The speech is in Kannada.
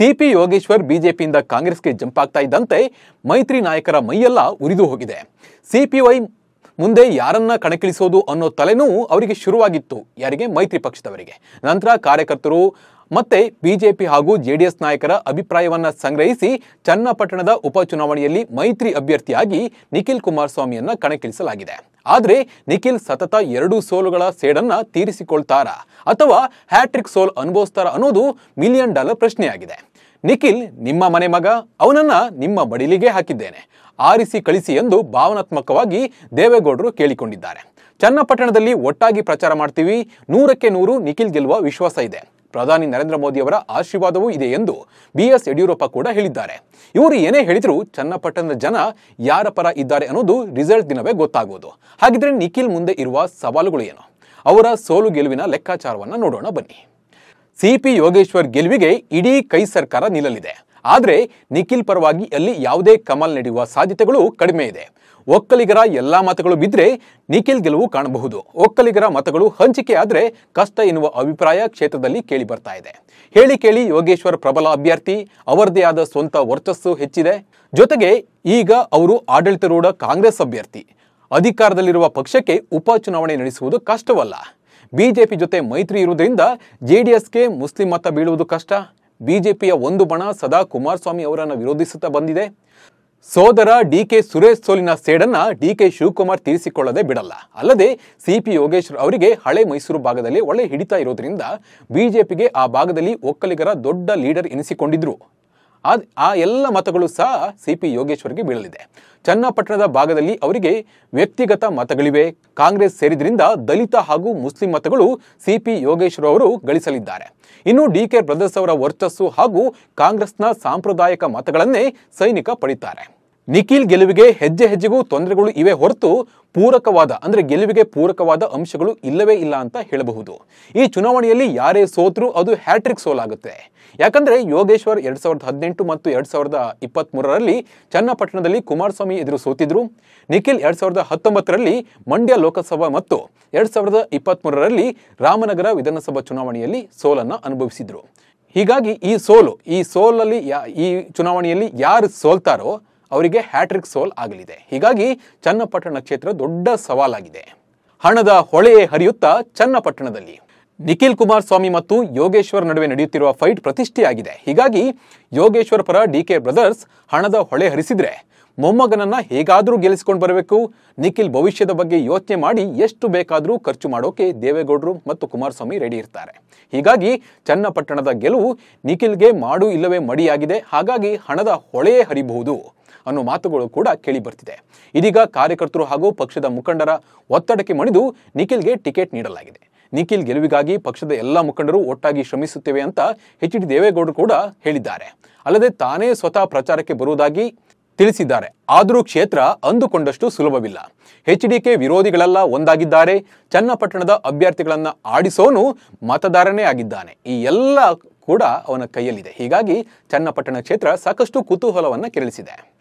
ಸಿಪಿ ಯೋಗೇಶ್ವರ್ ಬಿಜೆಪಿಯಿಂದ ಕಾಂಗ್ರೆಸ್ಗೆ ಜಂಪ್ ಆಗ್ತಾ ಇದ್ದಂತೆ ಮೈತ್ರಿ ನಾಯಕರ ಮೈಯೆಲ್ಲ ಉರಿದು ಹೋಗಿದೆ ಸಿಪಿವೈ ಮುಂದೆ ಯಾರನ್ನ ಕಣಕ್ಕಿಳಿಸೋದು ಅನ್ನೋ ತಲೆನೂ ಅವರಿಗೆ ಶುರುವಾಗಿತ್ತು ಯಾರಿಗೆ ಮೈತ್ರಿ ಪಕ್ಷದವರಿಗೆ ನಂತರ ಕಾರ್ಯಕರ್ತರು ಮತ್ತೆ ಬಿಜೆಪಿ ಹಾಗೂ ಜೆ ಡಿ ಎಸ್ ನಾಯಕರ ಅಭಿಪ್ರಾಯವನ್ನು ಸಂಗ್ರಹಿಸಿ ಚನ್ನಪಟ್ಟಣದ ಉಪಚುನಾವಣೆಯಲ್ಲಿ ಮೈತ್ರಿ ಅಭ್ಯರ್ಥಿಯಾಗಿ ನಿಖಿಲ್ ಕುಮಾರಸ್ವಾಮಿಯನ್ನ ಕಣಕ್ಕಿಳಿಸಲಾಗಿದೆ ಆದರೆ ನಿಖಿಲ್ ಸತತ ಎರಡು ಸೋಲುಗಳ ಸೇಡನ್ನ ತೀರಿಸಿಕೊಳ್ತಾರಾ ಅಥವಾ ಹ್ಯಾಟ್ರಿಕ್ ಸೋಲ್ ಅನುಭವಿಸ್ತಾರಾ ಅನ್ನೋದು ಮಿಲಿಯನ್ ಡಾಲರ್ ಪ್ರಶ್ನೆಯಾಗಿದೆ ನಿಖಿಲ್ ನಿಮ್ಮ ಮನೆ ಮಗ ಅವನನ್ನ ನಿಮ್ಮ ಬಡಿಲಿಗೆ ಹಾಕಿದ್ದೇನೆ ಆರಿಸಿ ಕಳಿಸಿ ಎಂದು ಭಾವನಾತ್ಮಕವಾಗಿ ದೇವೇಗೌಡರು ಕೇಳಿಕೊಂಡಿದ್ದಾರೆ ಚನ್ನಪಟ್ಟಣದಲ್ಲಿ ಒಟ್ಟಾಗಿ ಪ್ರಚಾರ ಮಾಡ್ತೀವಿ ನೂರಕ್ಕೆ ನೂರು ನಿಖಿಲ್ ಗೆಲ್ಲುವ ವಿಶ್ವಾಸ ಇದೆ ಪ್ರಧಾನಿ ನರೇಂದ್ರ ಮೋದಿ ಅವರ ಆಶೀರ್ವಾದವೂ ಇದೆ ಎಂದು ಬಿ ಎಸ್ ಯಡಿಯೂರಪ್ಪ ಕೂಡ ಹೇಳಿದ್ದಾರೆ ಇವರು ಏನೇ ಹೇಳಿದ್ರು ಚನ್ನಪಟ್ಟಣದ ಜನ ಯಾರ ಪರ ಇದ್ದಾರೆ ಅನ್ನೋದು ರಿಸಲ್ಟ್ ದಿನವೇ ಗೊತ್ತಾಗುವುದು ಹಾಗಿದ್ರೆ ನಿಖಿಲ್ ಮುಂದೆ ಇರುವ ಸವಾಲುಗಳು ಏನು ಅವರ ಸೋಲು ಗೆಲುವಿನ ಲೆಕ್ಕಾಚಾರವನ್ನು ನೋಡೋಣ ಬನ್ನಿ ಸಿಪಿ ಯೋಗೇಶ್ವರ್ ಗೆಲುವಿಗೆ ಇಡೀ ಕೈ ಸರ್ಕಾರ ನಿಲ್ಲಲಿದೆ ಆದರೆ ನಿಖಿಲ್ ಪರವಾಗಿ ಅಲ್ಲಿ ಯಾವುದೇ ಕಮಲ್ ನಡೆಯುವ ಸಾಧ್ಯತೆಗಳು ಕಡಿಮೆ ಇದೆ ಒಕ್ಕಲಿಗರ ಎಲ್ಲಾ ಮತಗಳು ಬಿದ್ದರೆ ನಿಖಿಲ್ ಗೆಲುವು ಕಾಣಬಹುದು ಒಕ್ಕಲಿಗರ ಮತಗಳು ಹಂಚಿಕೆ ಆದರೆ ಕಷ್ಟ ಎನ್ನುವ ಅಭಿಪ್ರಾಯ ಕ್ಷೇತ್ರದಲ್ಲಿ ಕೇಳಿ ಬರ್ತಾ ಇದೆ ಹೇಳಿ ಕೇಳಿ ಯೋಗೇಶ್ವರ್ ಪ್ರಬಲ ಅಭ್ಯರ್ಥಿ ಅವರದೇ ಆದ ಸ್ವಂತ ವರ್ಚಸ್ಸು ಹೆಚ್ಚಿದೆ ಜೊತೆಗೆ ಈಗ ಅವರು ಆಡಳಿತಾರೂಢ ಕಾಂಗ್ರೆಸ್ ಅಭ್ಯರ್ಥಿ ಅಧಿಕಾರದಲ್ಲಿರುವ ಪಕ್ಷಕ್ಕೆ ಉಪಚುನಾವಣೆ ನಡೆಸುವುದು ಕಷ್ಟವಲ್ಲ ಬಿಜೆಪಿ ಜೊತೆ ಮೈತ್ರಿ ಇರುವುದರಿಂದ ಎಸ್ಗೆ ಮುಸ್ಲಿಂ ಮತ ಬೀಳುವುದು ಕಷ್ಟ ಬಿಜೆಪಿಯ ಒಂದು ಬಣ ಸದಾ ಕುಮಾರಸ್ವಾಮಿ ಅವರನ್ನು ವಿರೋಧಿಸುತ್ತಾ ಬಂದಿದೆ ಸೋದರ ಡಿ ಕೆ ಸುರೇಶ್ ಸೋಲಿನ ಸೇಡನ್ನ ಡಿ ಕೆ ಶಿವಕುಮಾರ್ ತೀರಿಸಿಕೊಳ್ಳದೆ ಬಿಡಲ್ಲ ಅಲ್ಲದೆ ಸಿ ಪಿ ಯೋಗೇಶ್ವರ್ ಅವರಿಗೆ ಹಳೆ ಮೈಸೂರು ಭಾಗದಲ್ಲಿ ಒಳ್ಳೆ ಹಿಡಿತ ಇರೋದ್ರಿಂದ ಬಿಜೆಪಿಗೆ ಆ ಭಾಗದಲ್ಲಿ ಒಕ್ಕಲಿಗರ ದೊಡ್ಡ ಲೀಡರ್ ಎನಿಸಿಕೊಂಡಿದ್ರು ಆ ಎಲ್ಲ ಮತಗಳು ಸಹ ಸಿ ಪಿ ಯೋಗೇಶ್ವರಿಗೆ ಬೀಳಲಿದೆ ಚನ್ನಪಟ್ಟಣದ ಭಾಗದಲ್ಲಿ ಅವರಿಗೆ ವ್ಯಕ್ತಿಗತ ಮತಗಳಿವೆ ಕಾಂಗ್ರೆಸ್ ಸೇರಿದ್ರಿಂದ ದಲಿತ ಹಾಗೂ ಮುಸ್ಲಿಂ ಮತಗಳು ಸಿ ಪಿ ಯೋಗೇಶ್ವರ್ ಅವರು ಗಳಿಸಲಿದ್ದಾರೆ ಇನ್ನು ಡಿ ಕೆ ಬ್ರದರ್ಸ್ ಅವರ ವರ್ಚಸ್ಸು ಹಾಗೂ ಕಾಂಗ್ರೆಸ್ನ ಸಾಂಪ್ರದಾಯಿಕ ಮತಗಳನ್ನೇ ಸೈನಿಕ ಪಡಿತಾರೆ ನಿಖಿಲ್ ಗೆಲುವಿಗೆ ಹೆಜ್ಜೆ ಹೆಜ್ಜೆಗೂ ತೊಂದರೆಗಳು ಇವೆ ಹೊರತು ಪೂರಕವಾದ ಅಂದ್ರೆ ಗೆಲುವಿಗೆ ಪೂರಕವಾದ ಅಂಶಗಳು ಇಲ್ಲವೇ ಇಲ್ಲ ಅಂತ ಹೇಳಬಹುದು ಈ ಚುನಾವಣೆಯಲ್ಲಿ ಯಾರೇ ಸೋತ್ರೂ ಅದು ಹ್ಯಾಟ್ರಿಕ್ ಸೋಲಾಗುತ್ತೆ ಯಾಕಂದ್ರೆ ಯೋಗೇಶ್ವರ್ ಎರಡು ಸಾವಿರದ ಹದಿನೆಂಟು ಮತ್ತು ಎರಡು ಸಾವಿರದ ಇಪ್ಪತ್ತ್ ಮೂರರಲ್ಲಿ ಚನ್ನಪಟ್ಟಣದಲ್ಲಿ ಕುಮಾರಸ್ವಾಮಿ ಎದುರು ಸೋತಿದ್ರು ನಿಖಿಲ್ ಎರಡು ಸಾವಿರದ ಹತ್ತೊಂಬತ್ತರಲ್ಲಿ ಮಂಡ್ಯ ಲೋಕಸಭಾ ಮತ್ತು ಎರಡು ಸಾವಿರದ ಇಪ್ಪತ್ತ್ ಮೂರರಲ್ಲಿ ರಾಮನಗರ ವಿಧಾನಸಭಾ ಚುನಾವಣೆಯಲ್ಲಿ ಸೋಲನ್ನು ಅನುಭವಿಸಿದ್ರು ಹೀಗಾಗಿ ಈ ಸೋಲು ಈ ಸೋಲಲ್ಲಿ ಈ ಚುನಾವಣೆಯಲ್ಲಿ ಯಾರು ಸೋಲ್ತಾರೋ ಅವರಿಗೆ ಹ್ಯಾಟ್ರಿಕ್ ಸೋಲ್ ಆಗಲಿದೆ ಹೀಗಾಗಿ ಚನ್ನಪಟ್ಟಣ ಕ್ಷೇತ್ರ ದೊಡ್ಡ ಸವಾಲಾಗಿದೆ ಹಣದ ಹೊಳೆಯೇ ಹರಿಯುತ್ತಾ ಚನ್ನಪಟ್ಟಣದಲ್ಲಿ ನಿಖಿಲ್ ಕುಮಾರಸ್ವಾಮಿ ಮತ್ತು ಯೋಗೇಶ್ವರ್ ನಡುವೆ ನಡೆಯುತ್ತಿರುವ ಫೈಟ್ ಪ್ರತಿಷ್ಠೆಯಾಗಿದೆ ಹೀಗಾಗಿ ಯೋಗೇಶ್ವರ್ ಪರ ಡಿ ಕೆ ಬ್ರದರ್ಸ್ ಹಣದ ಹೊಳೆ ಹರಿಸಿದ್ರೆ ಮೊಮ್ಮಗನನ್ನ ಹೇಗಾದರೂ ಗೆಲ್ಲಿಸಿಕೊಂಡು ಬರಬೇಕು ನಿಖಿಲ್ ಭವಿಷ್ಯದ ಬಗ್ಗೆ ಯೋಚನೆ ಮಾಡಿ ಎಷ್ಟು ಬೇಕಾದರೂ ಖರ್ಚು ಮಾಡೋಕೆ ದೇವೇಗೌಡರು ಮತ್ತು ಕುಮಾರಸ್ವಾಮಿ ರೆಡಿ ಇರ್ತಾರೆ ಹೀಗಾಗಿ ಚನ್ನಪಟ್ಟಣದ ಗೆಲುವು ನಿಖಿಲ್ಗೆ ಮಾಡು ಇಲ್ಲವೇ ಮಡಿಯಾಗಿದೆ ಹಾಗಾಗಿ ಹಣದ ಹೊಳೆಯೇ ಹರಿಬಹುದು ಅನ್ನೋ ಮಾತುಗಳು ಕೂಡ ಕೇಳಿ ಬರ್ತಿದೆ ಇದೀಗ ಕಾರ್ಯಕರ್ತರು ಹಾಗೂ ಪಕ್ಷದ ಮುಖಂಡರ ಒತ್ತಡಕ್ಕೆ ಮಣಿದು ನಿಖಿಲ್ಗೆ ಟಿಕೆಟ್ ನೀಡಲಾಗಿದೆ ನಿಖಿಲ್ ಗೆಲುವಿಗಾಗಿ ಪಕ್ಷದ ಎಲ್ಲ ಮುಖಂಡರು ಒಟ್ಟಾಗಿ ಶ್ರಮಿಸುತ್ತೇವೆ ಅಂತ ಎಚ್ ಡಿ ದೇವೇಗೌಡರು ಕೂಡ ಹೇಳಿದ್ದಾರೆ ಅಲ್ಲದೆ ತಾನೇ ಸ್ವತಃ ಪ್ರಚಾರಕ್ಕೆ ಬರುವುದಾಗಿ ತಿಳಿಸಿದ್ದಾರೆ ಆದರೂ ಕ್ಷೇತ್ರ ಅಂದುಕೊಂಡಷ್ಟು ಸುಲಭವಿಲ್ಲ ಎಚ್ ಡಿಕೆ ವಿರೋಧಿಗಳೆಲ್ಲ ಒಂದಾಗಿದ್ದಾರೆ ಚನ್ನಪಟ್ಟಣದ ಅಭ್ಯರ್ಥಿಗಳನ್ನು ಆಡಿಸೋನು ಮತದಾರನೇ ಆಗಿದ್ದಾನೆ ಈ ಎಲ್ಲ ಕೂಡ ಅವನ ಕೈಯಲ್ಲಿದೆ ಹೀಗಾಗಿ ಚನ್ನಪಟ್ಟಣ ಕ್ಷೇತ್ರ ಸಾಕಷ್ಟು ಕುತೂಹಲವನ್ನು ಕೆರಳಿಸಿದೆ